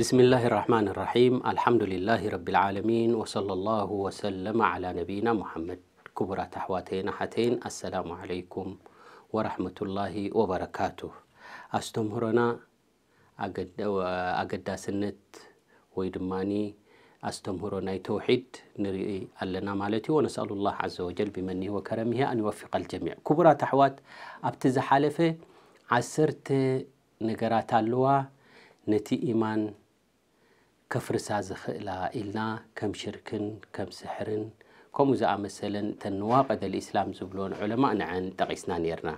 بسم الله الرحمن الرحيم الحمد لله رب العالمين وصلى الله وسلم على نبينا محمد كبرات تحواتين حتين السلام عليكم ورحمة الله وبركاته أستمهرنا سنت ويدماني أستمرنا توحيد نري ألنا مالتي ونسأل الله عز وجل بمنه وكرمه أن يوفق الجميع كبرى تحوات أبتز حالفة عسرت نقرات اللوا نتي إيمان كفرسا زخلا إلنا كم شركن كم سحرن كم زا مثلا تنواقد الإسلام زبلون علماء عن تقيسنا نيرنا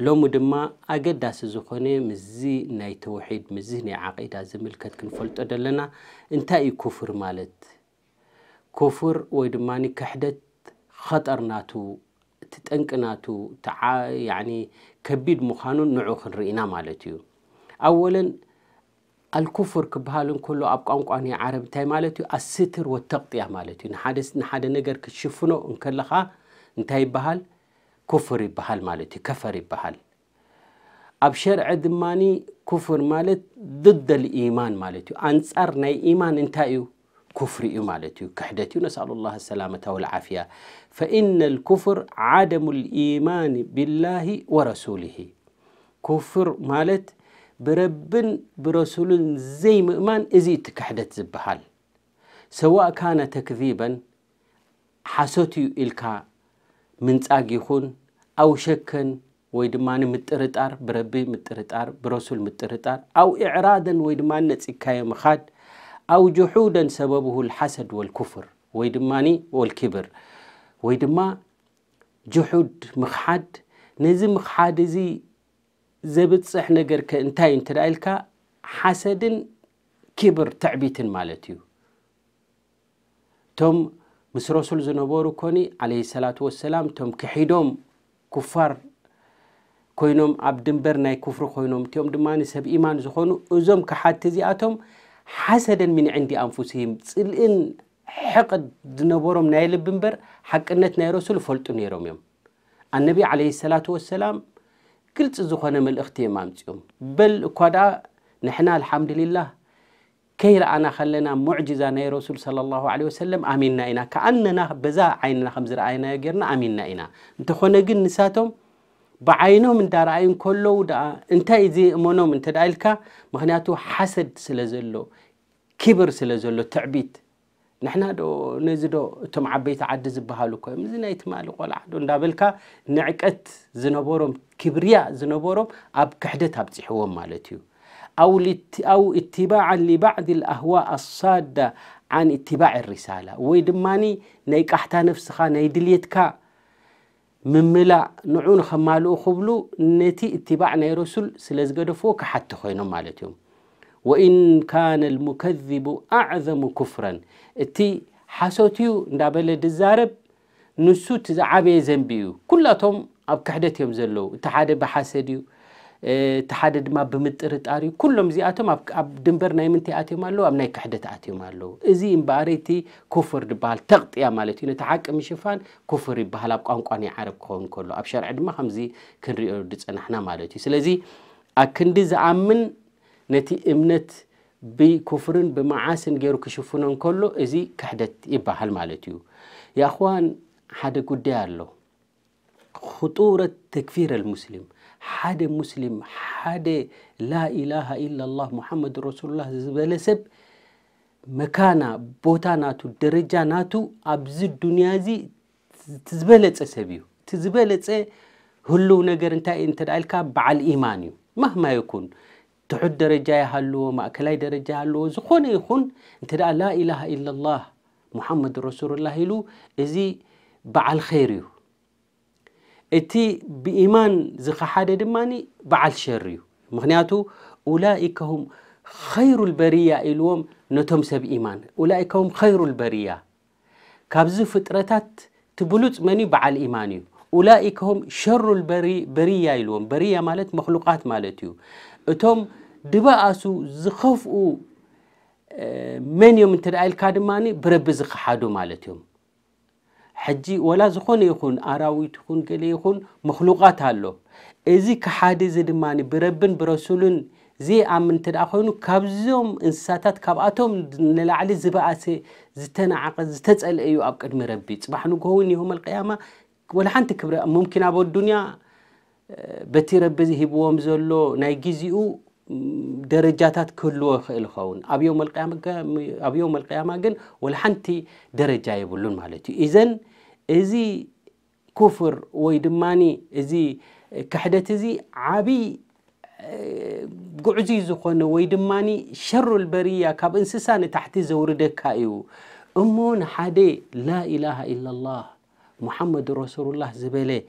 لو مدما أقداس زخوني مزي ناي توحيد مزي ناي عقيدة زميل كتكن فلت أدلنا انتاي كفر مالت كفر ويدماني كحدت خطرناتو تتنكناتو تعا يعني كبيد مخانو نعوخ رئينا مالتيو أولا الكفر كبهال كل أب قانقان عرب تاي مالتي الستر والتغطية مالتي نحادس نحاد نجر كشفنه إن كل خا بهال كفر بهال مالتي كفر بهال أبشر عدماني كفر مالت ضد الإيمان مالتي أنصار ناي إيمان انتهيو كفر مالتي كحدتي نسأل الله السلامة والعافية فإن الكفر عدم الإيمان بالله ورسوله كفر مالت بربن برسولن زي مؤمن ازي تكحدت زبحال سواء كان تكذيبا حسوتي الكا من يخون او شكا ويدمان متردار بربي متردار برسول متردار او اعرادا ويدمان نتسكاية مخاد او جحودا سببه الحسد والكفر ويدماني والكبر ويدما جحود مخاد نزي مخاد زي ዘብፅሕ ነገር ከ እንታይ እንተ ዳ ኢልካ ሓሰድን ክብር ትዕቢትን ማለት እዩ እቶም ምስ ረሱል ዝነበሩ ኮኒ ዓለ ሰላት ወሰላም እቶም ክሒዶም ኩፋር ኮይኖም ኣብ ድንበር ናይ ክፍሪ ኮይኖም እቲኦም ድማ ሰብ ኢማን ዝኾኑ እዞም ክሓቲ እዚኣቶም ሓሰደን ምን ዕንዲ ኣንፉስህም ፅልእን ሕቕድ ዝነበሮም ናይ ልቢ እምበር ሓቅነት ናይ ረሱል ይፈልጡ ነይሮም እዮም ኣነቢ ዓለ ሰላት ወሰላም ግልፅ ዝኾነ መልእኽቲ እዮም ኣምፅኦም በል እኳ ደኣ ንሕና አልሓምድልላህ ከይረኣና ከለና ሙዕጅዛ ናይ ረሱል صለ ላሁ ለ ወሰለም ኣሚንና ኢና ከኣነና በዛ ዓይንና ከም ዝረኣየናዮ ጌርና ኣሚንና ኢና እንተኾነ ግን ንሳቶም ብዓይኖም እንዳረኣዩ ከለዉ ደኣ እንታይ ዘይእመኖም እንተ ደኣ ኢልካ ምክንያቱ ሓሰድ ስለ ዘሎ ክብር ስለ ዘሎ ትዕቢት ንሕና ዶ ነዚ ዶ እቶም ዓበይቲ ዓዲ ዝበሃሉ ኮዮም እዚ ናይ ትማሊ ቆልዓ ዶ እንዳበልካ ንዕቀት ዝነበሮም ክብርያ ዝነበሮም ኣብ ክሕደት ኣብፅሕዎም ማለት እዩ ኣው እትባዓ ሊባዕድ ልኣህዋ ኣሳዳ ዓን እትባዕ ሪሳላ ወይ ድማኒ ናይ ቃሕታ ነፍስኻ ናይ ድልየትካ ምምላእ ንዑ ንኸማልኡ ክብሉ ነቲ እትባዕ ናይ ረሱል ስለ ዝገደፍዎ ክሓቲ ኮይኖም ማለት እዮም وإن كان المكذب أعظم كفرا تي حسوتيو نابل دزارب نسوت عبي زنبيو كلاتهم أب كحدت يوم زلو تحاد بحسديو إيه، تحدد ما بمترت أري كلهم زي أتوم أب أب دمبر نايمن مالو أم نايك حدت أتي مالو إزي إمباريتي كفر دبال تغط يا مالتي نتحك مشفان كفر بحال أب قانق أني عرب قان كله أبشر عد ما خمزي كنري أردت أن مالتي سلزي أكن دز أمن ነቲ እምነት بكفرن بمعاسن ገይሩ ክሽፍኖ እንከሎ ازي كحدت ይበሃል ማለት يا اخوان ሓደ ጉዳይ ኣሎ خطورة تكفير المسلم حد مسلم حد لا إله إلا الله محمد رسول الله زبلسب مكانا بوتاناتو درجاناتو درجة ناتو أبز الدنيا زي تزبلت سبيو تزبلت هلو نجر انت انت بعل إيمانيو مهما يكون تحد درجة هلو ما أكلاي درجة هلو زخون يخون انت لا إله إلا الله محمد رسول الله إلو إزي بعل خيريو إتي بإيمان زخ حادة دماني بعل شريو مغنياتو أولئك هم خير البرية إلوهم نتم سب إيمان أولئك هم خير البرية كابز فترتات تبلوت مني بعل إيمانيو أولئك هم شر البري برية يلوم برية مالت مخلوقات مالتيو أتهم دبأسو زخفوا آه، من يوم انت دايل كادماني برب زخحادو مالتيوم حجي ولا زخون يخون أراويت يخون قلي يخون مخلوقات هالو إزي كحادي زدماني بربن برسولن زي أمن تدع خوينو كابزيوم إنساتات كاباتهم نلعلي زبعة زتنعق زتسأل أيو أبقد مربي صباح نقول يوم القيامة ولا ሓንቲ ክብሪ ሙምኪን ኣብ ኣዱንያ በቲ ረቢ ዝሂብዎም ዘሎ ናይ ግዜኡ ደረጃታት ክህልዎ ይኽእል ይኸውን ኣብ ዮም ልቅያማ ግን ወላ ሓንቲ ደረጃ የብሉን ማለት እዩ እዘን እዚ ኩፍር ወይ ድማኒ እዚ ክሕደት እዚ ዓብይ ጉዕዙ ዝኾነ ወይ ድማኒ ሸሩ ልበርያ ካብ እንስሳ ንታሕቲ ዘውርደካ እዩ እሞ ንሓደ ላኢላሃ ኢላ ላህ محمد رسول الله زبالي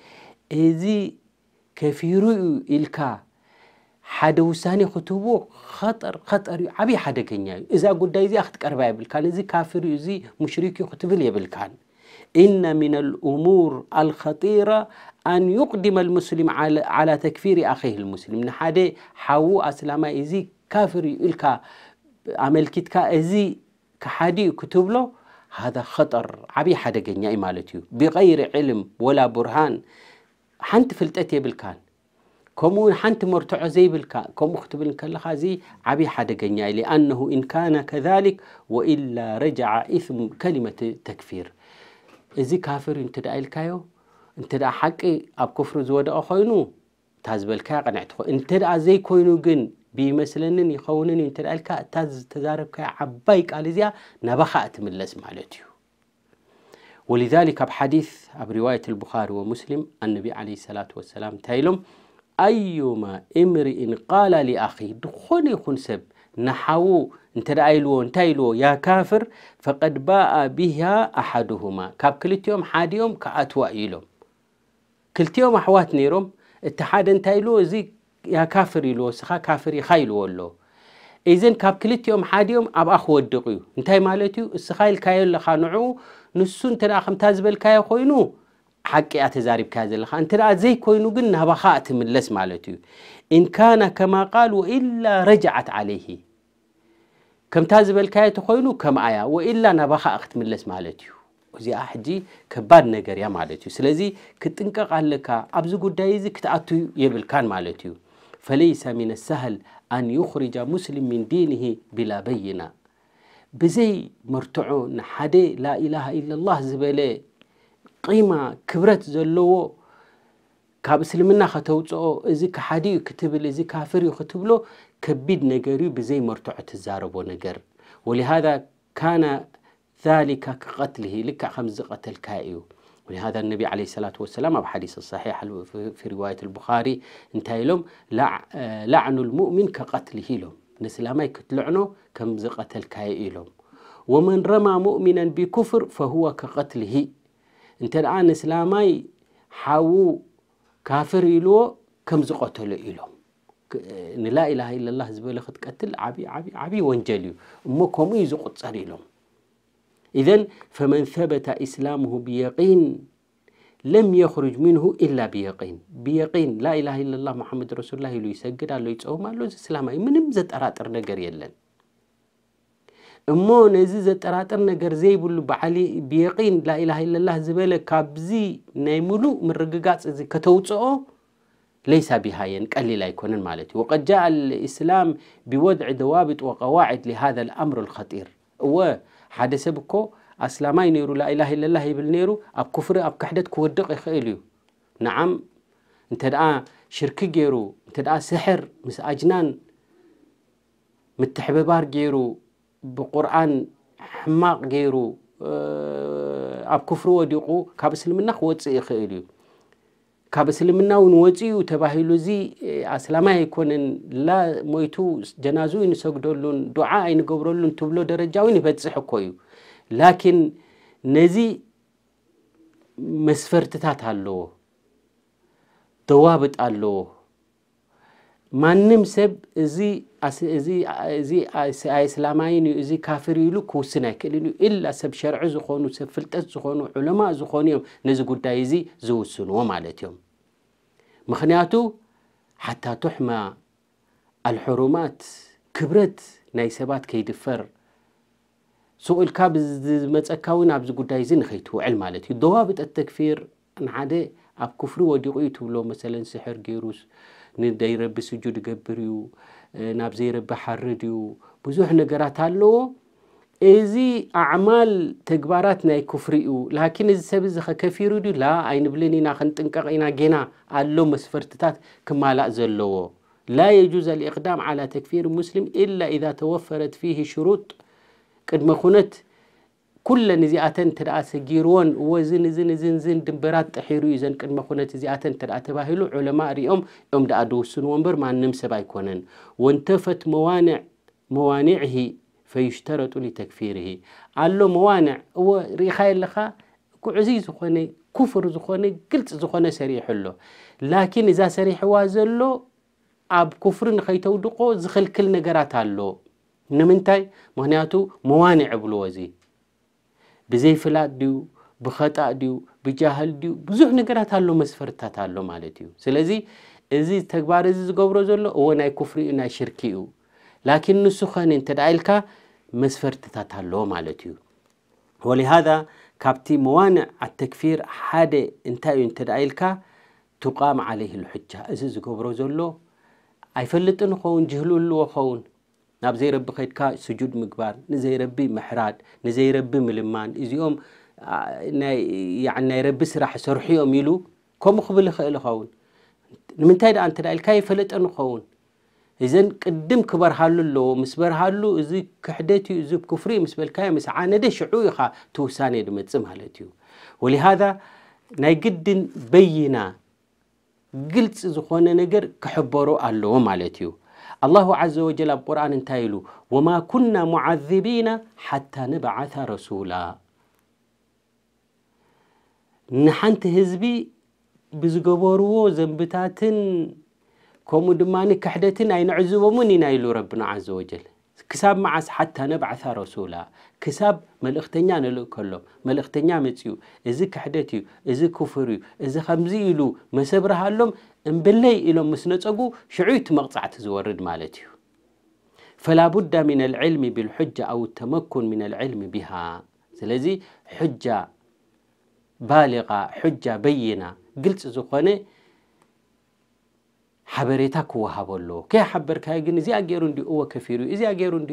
ازي كفيرو إلكا حد وساني خطبو خطر خطر عبي حدا كنيا إذا قلت إذي أختك أربعة بالكان ازي كافر ازي مشريك خطب لي بالكان إن من الأمور الخطيرة أن يقدم المسلم على, على تكفير أخيه المسلم نحادة حاو أسلاما ازي كافر إلكا عملكتك إذي كحادي كتب له هذا خطر عبي حدا جنيا مالتي بغير علم ولا برهان حنت فلتت يبل كان كمو حنت مرتع زي بالكا كم اختب زي عبي حدا جنيا لأنه إن كان كذلك وإلا رجع إثم كلمة تكفير إذا كافر أنت دا الكايو أنت دا حقي أب كفر زود أخوينو تازبل كا قنعتو أنت دا زي كوينو جن بيمسلنن يخونن ينتلالك تاز تزاربك عبايك أليزيا نبخاء تملس معلتيو ولذلك بحديث برواية البخاري ومسلم النبي عليه الصلاة والسلام تايلم أيما امرئ قال لأخي دخوني خنسب نحو انت رأيلو انت يا كافر فقد باء بها أحدهما كاب كلت يوم حاد يوم كأتوا إيلو كلت يوم أحوات نيروم اتحاد انت زي ያ ካፍር ኢልዎ ስኻ ካፍር ኢኻ ኢልዎ ኣሎ እዘን ካብ ክልቲኦም ሓዲኦም ኣብኣ ክወድቕ እዩ እንታይ ማለት እዩ እስኻ ኢልካዮ ኣለኻ ንዑ ንሱ እንተ ከምታ ዝበልካዮ ኮይኑ ሓቂ ያ ተዛሪብካያ ዘለካ እንተ ዘይኮይኑ ግን ናባኻ እትምለስ ማለት እዩ እንካና ከማ ቃል ወኢላ ረጅዓት ዓለይሂ ከምታ ዝበልካዮ እተኮይኑ ከምኣያ ወኢላ ናባኻ ክትምለስ ማለት እዩ እዚኣ ሕጂ ከባድ ነገር እያ ማለት እዩ ስለዚ ክጥንቀቕ ኣለካ ኣብዚ ጉዳይ እዚ ክትኣቱ የብልካን ማለት እዩ فليس من السهل أن يخرج مسلم من دينه بلا بينة بزي مرتعو نحدي لا إله إلا الله زبالي قيمة كبرت زلوو كاب سلمنا خطوطو إزي كحدي كتبل إزي كافر يخطبلو كبيد نجاري بزي مرتع تزاربو نجار ولهذا كان ذلك كقتله لك خمز قتل كائيو ولهذا النبي عليه الصلاة والسلام في حديث الصحيح في رواية البخاري انتهي لهم لعن المؤمن كقتله لهم نسلامي كتلعنه كم زقتل كاي لهم ومن رمى مؤمنا بكفر فهو كقتله انت الآن نسلامي حاو كافر إلو كم زقتل إن لا إله إلا الله زبالة قتل عبي عبي عبي وانجليو أمكم زقت صار لهم إذا فمن ثبت إسلامه بيقين لم يخرج منه إلا بيقين بيقين لا إله إلا الله محمد رسول الله لو يسجد على يتصوم على الإسلام أي من مزت أراتر نجر يلن أما نزت أراتر نجر زي بقول بعلي بيقين لا إله إلا الله زبالة كابزي نيمولو من رققات زي كتوتصو ليس بها ينقل لا يكون المالتي وقد جاء الإسلام بوضع ضوابط وقواعد لهذا الأمر الخطير و حدا سبكو أسلامي نيرو لا إله إلا الله يبل نيرو أب كفر أب كحدت كودق إخيليو نعم انت دعا شرك جيرو انت دعا سحر مس أجنان متحببار جيرو بقرآن حماق جيرو أب كفر وديقو كاب سلمنا خوات سيخيليو ካብ እስልምና እውን ተባሂሉ እዚ ኣስላማይ ኣይኮነን ላ ሞይቱ ጀናዙ ይንሰግደሉን ዱዓ ኣይንገብረሉን ትብሎ ደረጃ እውን ይበፅሕ እኮ እዩ ላኪን ነዚ መስፈርትታት ኣለዎ ደዋብጥ ኣለዎ ማንም ሰብ እዚ ኣይስላማይን እዩ እዚ ካፍር ኢሉ ክውስን ኣይክእልን እዩ ኢላ ሰብ ሸርዒ ዝኾኑ ሰብ ፍልጠት ዝኾኑ ዑለማ ዝኾኑ እዮም ነዚ ጉዳይ እዚ ዝውስንዎ ማለት እዮም ምክንያቱ ሓታ ቱሕማ ኣልሕሩማት ክብረት ናይ ሰባት ከይድፈር ስኡልካ ብዝመፀካ እውን ኣብዚ ጉዳይ እዚ ንኸይትውዕል ማለት እዩ ደዋብጠት ተክፊር ንሓደ ኣብ ክፍሪ ወዲቑ እዩ ትብሎ መሰለን ስሕር ገይሩስ ንዘይረቢ ስጁድ ይገብር እዩ ናብ ዘይረቢ ሓርድ እዩ ብዙሕ ነገራት ኣለዎ ازي اعمال تجبارات ناي كفريو لكن از سبز خكفيرو دي لا اين بليني نا خنتنقق اينا جينا الله مسفرتات كمالا زلو لا يجوز الاقدام على تكفير مسلم الا اذا توفرت فيه شروط قد مخونت كل نزياتن ترى سجيرون وزن زن زن زن دبرات تحيرو يزن كن مخونة نزياتن ترى تباهلو علماء ريوم يوم دا أدوسن ومبر ما نمسى بايكونن وانتفت موانع موانعه ፈይሽተረጡ ሊተክፊርሂ ኣሎ መዋንዕ እዎ ርኢኻ ኣለኻ ኩዕዙይ ዝኾነ ኩፍር ዝኾነ ግልፂ ዝኾነ ሰሪሑ ኣሎ ላኪን እዛ ሰሪሕዋ ዘሎ ኣብ ኩፍሪ ንኸይተውድቆ ዝኽልክል ነገራት ኣሎ ንምንታይ ምክንያቱ መዋንዕ እብልዎ እዚ ብዘይፍላጥ ድዩ ብኸጣእ ድዩ ብጃህል ድዩ ብዙሕ ነገራት ኣሎ መስፈርትታት ኣሎ ማለት እዩ ስለዚ እዚ ተግባር እዚ ዝገብሮ ዘሎ እዎ ናይ ኩፍሪ እዩ ናይ ሽርኪ እዩ ላኪን ንሱ ኸኒ እንተዳ ኢልካ مسفر تتاتالو مالتيو ولهذا كابتي موانع التكفير حادي انتايو انتدايلكا تقام عليه الحجة ازيز كوبروزولو اي فلتن خون جهلولو خون نابزي ربي خيدكا سجود مقبار نزي ربي محراد نزي ربي ملمان ازيوم يعني ربي سراح سرحيوم يلو كومو خبلي خيلو خون نمنتايد انتدايلكا يفلتن خون እዘን ቅድም ክበርሃሉ ኣለዎ ምስ በርሃሉ እዚ ክሕደት እዩ እዚ ክፍሪ ምስ በልካዮ ምስ ዓነደ ሽዑ ኢኻ ትውሳነ ድመፅእ ማለት እዩ ወሊሃذ ናይ ግድን በይና ግልፂ ዝኾነ ነገር ክሕበሩ ኣለዎ ማለት እዩ ኣላሁ ዘ ወጀል ኣብ ቁርኣን እንታይ ኢሉ ወማ ኩና ሙዓذቢና ሓታ ነብዓث ረሱላ ንሓንቲ ህዝቢ ብዝገበርዎ ዘንብታትን ከምኡ ድማ ክሕደትን ኣይንዕዝቦምን ኢና ኢሉ ረብና ዘ ወጀል ክሳብ መዓስ ሓታ ነባዕታ ረሱላ ክሳብ መልእኽተኛ ንልእ ከሎ መልእኽተኛ መፅኡ እዚ ክሕደት እዩ እዚ ክፍር እዩ እዚ ከምዚ ኢሉ መሰብርሃሎም እምብለይ ኢሎም ምስ ነፀጉ ሽዑይ ቲ መቕፃዕቲ ዝወርድ ማለት እዩ ፈላቡዳ ምን ልዕልሚ ብልሕጃ ኣው ተመኩን ምን ልዕልሚ ብሃ ስለዚ ሕጃ ባሊቓ ሕጃ በይና ግልፂ ዝኾነ ሓበሬታ ክወሃብ ኣለዎ ከይሓበርካዮ ግን እዚኣ ገይሩ እንዲ እወ ከፊሩ እዚኣ ገይሩ እንዲ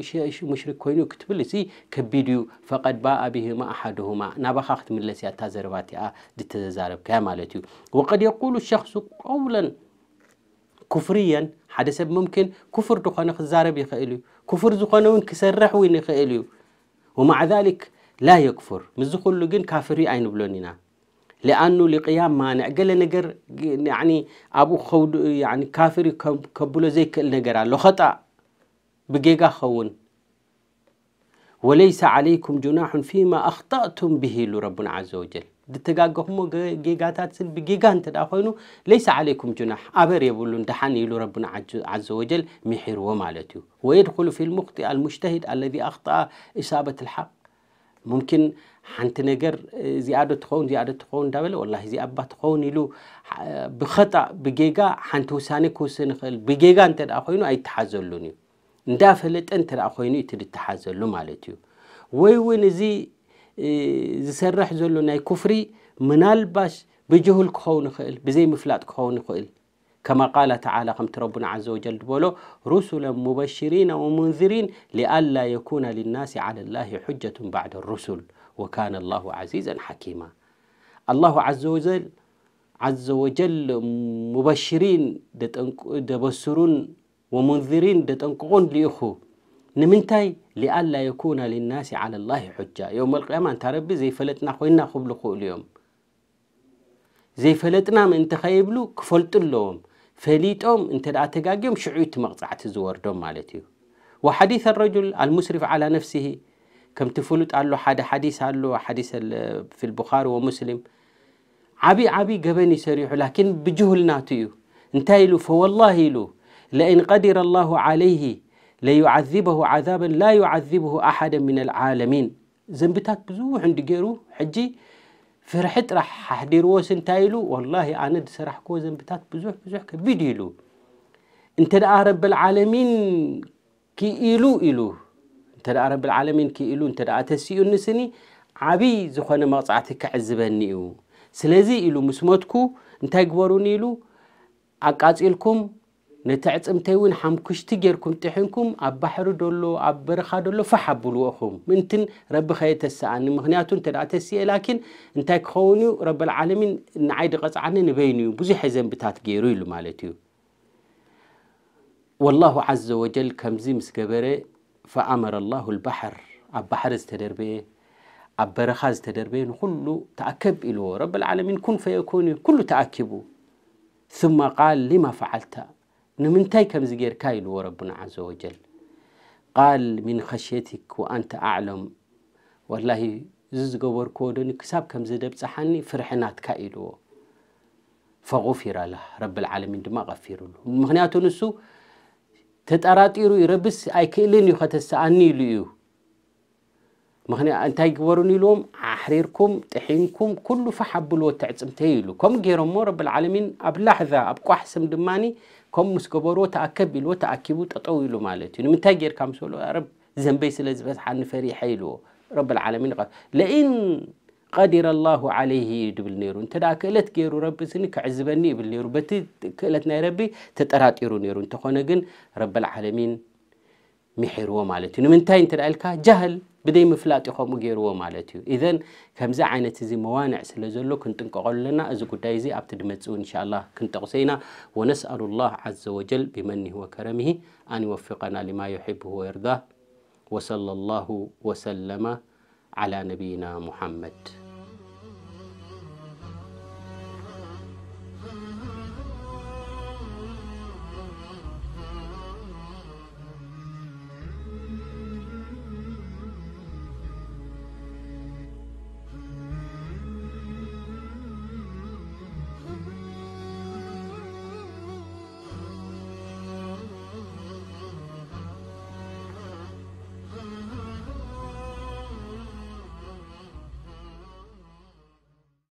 ሙሽሪክ ኮይኑ ክትብል እዚ ከቢድ እዩ ፈቐድ ባ ኣብሂማ ኣሓድሁማ ናባኻ ክትምለስ እያ እታ ዘረባ እቲኣ ድተዛረብካያ ማለት እዩ ወቀድ የቁሉ ሸክሱ ቀውለን ኩፍርየን ሓደ ሰብ ምምክን ኩፍር ድኾነ ክዛረብ ይኽእል እዩ ኩፍር ዝኾነ እውን ክሰርሕ እውን ይኽእል እዩ ወማዕ ذሊክ ላ የክፍር ምዝ ኩሉ ግን ካፍሪ ኣይንብሎን ኢና لأنه لقيام مانع قال نجر يعني أبو خود يعني كافر كبله زي كل نجر على خطأ بجيجا خون وليس عليكم جناح فيما أخطأتم به لربنا عز وجل دتجاجهم جيجاتات سل بجيجا أنت داخلينه ليس عليكم جناح أبر يقولون دحني لربنا عز وجل محير ومالته ويدخل في المخطئ المجتهد الذي أخطأ إصابة الحق ممكن ሓንቲ ነገር እዚኣ ዶ ትኸውን እዚኣ ዶ ትኸውን እንዳበለ ወላ እዚ ኣባ ትኸውን ኢሉ ብኸጣእ ብጌጋ ሓንቲ ውሳኔ ክውስን ይኽእል ብጌጋ እንተ ደኣ ኮይኑ ኣይተሓዘሉን እዩ እንዳፈለጠ እንተ ደኣ ኮይኑ እቲ ድተሓዘሉ ማለት እዩ ወይ እውን እዚ ዝሰርሕ ዘሎ ናይ ኩፍሪ ምናልባሽ ብጅሁል ክኸውን ይኽእል ብዘይ ምፍላጥ ክኸውን ይኽእል كما قال تعالى خمت ربنا عز وجل بولو رسلا مبشرين ومنذرين لئلا يكون للناس على الله حجة بعد الرسل وكان الله عزيزا حكيما الله عز وجل عز وجل مبشرين دبسرون ومنذرين دتنقون ليخو نمنتاي لئلا يكون للناس على الله حجة يوم القيامة أنت ربي زي فلتنا خوينا خبلقوا اليوم زي فلتنا من انت خيبلو كفلت فليت فليتهم انت لا تقاقيهم شعيت مقطعة زوردهم مالتيو وحديث الرجل المسرف على نفسه كم تفلت قال له حدا حديث قال له حديث في البخاري ومسلم عبي عبي قبني سريح لكن بجهل ناتيو انت يلو فوالله له لئن قدر الله عليه ليعذبه عذابا لا يعذبه احدا من العالمين زنبتات بزوح عند غيرو حجي فرحت راح حدير وس انت والله انا سرح كو زنبتات بزوح بزوح كبيد يلو انت رب العالمين كي إلو إلو እንተ ረቢ ልዓለሚን ክኢሉ እንተ ተሲኡ ንስኒ ዓብይ ዝኾነ መቕፃዕቲ ክዕዝበኒ እዩ ስለዚ ኢሉ ምስ ሞትኩ እንታይ ግበሩኒ ኢሉ ኣቃፂልኩም ነቲ ዕፅምተይ እውን ሓምኩሽቲ ጌርኩም ጥሕንኩም ኣብ ባሕሪ ደሎ ኣብ በረኻ ደሎ ፋሓብልዎ ኢኹም ምእንትን ረቢ ኸየተሰኣኒ ምክንያቱ እንተ ተስየ ላኪን እንታይ ክኸውን እዩ ረብልዓለሚን ንዓይዲ ቐፅዓኒ ንበይኑ እዩ ብዙሕ ዘንብታት ገይሩ ኢሉ ማለት እዩ ወላሁ ዓዘ ወጀል ከምዚ ምስ ገበረ ፈኣመረ ላሁ ልባሕር ኣብ ባሕሪ ዝተደርበየ ኣብ በረኻ ዝተደርበየ ንኩሉ ተኣከብ ኢልዎ ረብ ልዓለሚን ኩን ፈየኮን እዩ ኩሉ ተኣኪቡ ثመ ቃል ሊማ ፈዓልታ ንምንታይ ከምዚ ጌርካ ኢልዎ ረብና ዘ ወጀል ቃል ሚን ከሽየቲክ ወኣንተ ኣዕሎም ወላሂ እዚ ዝገበርክዎ ደኒ ክሳብ ከም ዘደብፅሓኒ ፍርሕናትካ ኢልዎ ፈغፊረ ላ ረብ ልዓለሚን ድማ غፊሩሉ ምክንያቱ ንሱ تتراتيرو يربس اي كيلين يو خاتساني ليو مخني انتاي كبرون يلوم احريركم تحينكم كل فحبلو تعصمتي لو كم غير مو رب العالمين ابلحظه ابقو احسم دماني كم مسكبرو تاكبلو تاكيبو تطو يلو مالتي من تاي غير كامسولو يا رب ذنبي سلاز بس حنفري حيلو رب العالمين قال لان قدر الله عليه يبل نيرون انت داك كيرو غيرو ربي سن كعزبني يبل نيرو بت كلتنا يا ربي تطراطيرو نيرو انت خونا جن رب العالمين محيرو مالتي من تاين انت الكا جهل بدي مفلات يخمو غيرو مالتي اذا كمزا عينت زي موانع سلا زلو كنت نقول لنا از غداي زي ابتدمتو ان شاء الله كنت قسينا ونسال الله عز وجل بمنه وكرمه ان يوفقنا لما يحبه ويرضاه وصلى الله وسلم على نبينا محمد